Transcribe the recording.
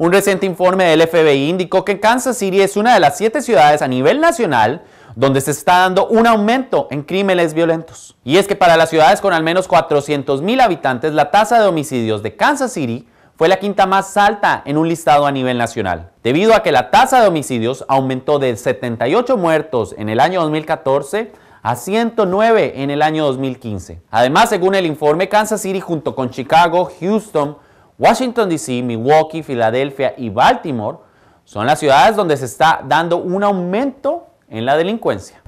Un reciente informe del FBI indicó que Kansas City es una de las siete ciudades a nivel nacional donde se está dando un aumento en crímenes violentos. Y es que para las ciudades con al menos 400.000 habitantes, la tasa de homicidios de Kansas City fue la quinta más alta en un listado a nivel nacional, debido a que la tasa de homicidios aumentó de 78 muertos en el año 2014 a 109 en el año 2015. Además, según el informe, Kansas City junto con Chicago, Houston, Washington, D.C., Milwaukee, Filadelfia y Baltimore son las ciudades donde se está dando un aumento en la delincuencia.